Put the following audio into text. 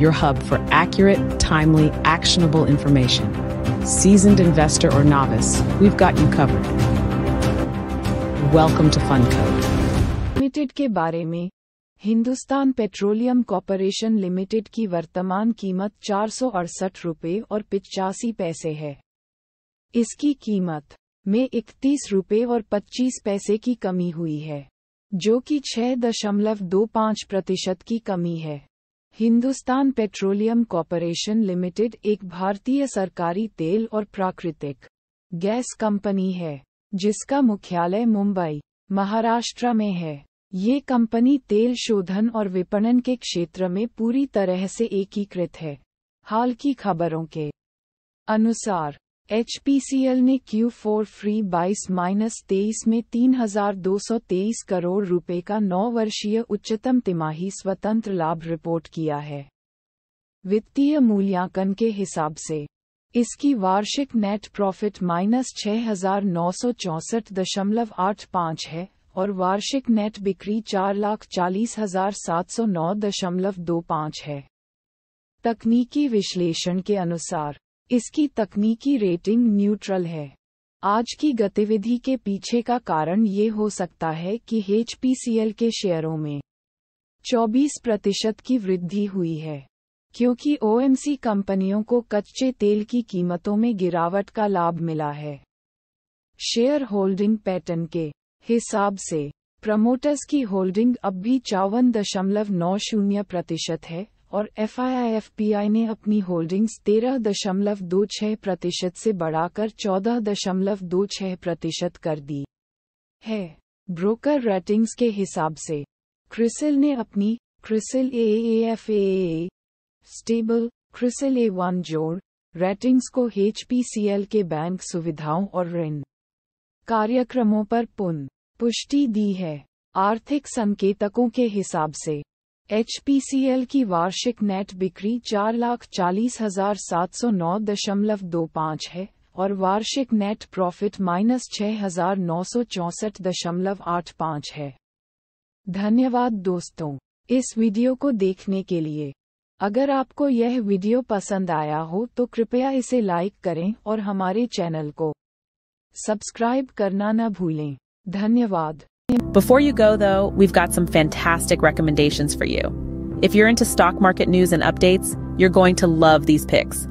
your hub for accurate, timely, actionable information. Seasoned investor or novice, we've got you covered. Welcome to FunCode. Limited के बारे में Hindustan petroleum corporation limited की वर्तमान कीमत चार सौ अड़सठ रुपये और पिचासी पैसे है इसकी कीमत में इकतीस रुपये और पच्चीस पैसे की कमी हुई है जो कि 6.25 प्रतिशत की कमी है हिंदुस्तान पेट्रोलियम कॉरपोरेशन लिमिटेड एक भारतीय सरकारी तेल और प्राकृतिक गैस कंपनी है जिसका मुख्यालय मुंबई महाराष्ट्र में है ये कंपनी तेल शोधन और विपणन के क्षेत्र में पूरी तरह से एकीकृत है हाल की खबरों के अनुसार एचपीसीएल ने Q4 फ्री बाईस माइनस तेईस में 3,223 करोड़ रुपए का नौ वर्षीय उच्चतम तिमाही स्वतंत्र लाभ रिपोर्ट किया है वित्तीय मूल्यांकन के हिसाब से इसकी वार्षिक नेट प्रॉफिट माइनस छह हजार नौ सौ चौसठ दशमलव आठ पाँच है और वार्षिक नेट बिक्री चार लाख चालीस हजार सात सौ नौ दशमलव दो पाँच है तकनीकी विश्लेषण के अनुसार इसकी तकनीकी रेटिंग न्यूट्रल है आज की गतिविधि के पीछे का कारण ये हो सकता है कि एचपीसीएल के शेयरों में 24 प्रतिशत की वृद्धि हुई है क्योंकि ओएमसी कंपनियों को कच्चे तेल की कीमतों में गिरावट का लाभ मिला है शेयर होल्डिंग पैटर्न के हिसाब से प्रमोटर्स की होल्डिंग अब भी चौवन दशमलव नौ शून्य प्रतिशत है और एफ ने अपनी होल्डिंग्स तेरह दशमलव दो छह प्रतिशत से बढ़ाकर चौदह दशमलव दो छह प्रतिशत कर दी है ब्रोकर रेटिंग्स के हिसाब से क्रिसिल ने अपनी CRISIL A F A stable CRISIL A one जोड़ रेटिंग्स को एचपीसीएल के बैंक सुविधाओं और ऋण कार्यक्रमों पर पुन पुष्टि दी है आर्थिक संकेतकों के हिसाब से एचपीसीएल की वार्षिक नेट बिक्री चार लाख चालीस हजार सात सौ नौ दशमलव दो पाँच है और वार्षिक नेट प्रॉफिट माइनस छः हजार नौ सौ चौंसठ दशमलव आठ पाँच है धन्यवाद दोस्तों इस वीडियो को देखने के लिए अगर आपको यह वीडियो पसंद आया हो तो कृपया इसे लाइक करें और हमारे चैनल को सब्सक्राइब करना न भूलें धन्यवाद Before you go, though, we've got some fantastic recommendations for you. If you're into stock market news and updates, you're going to love these picks.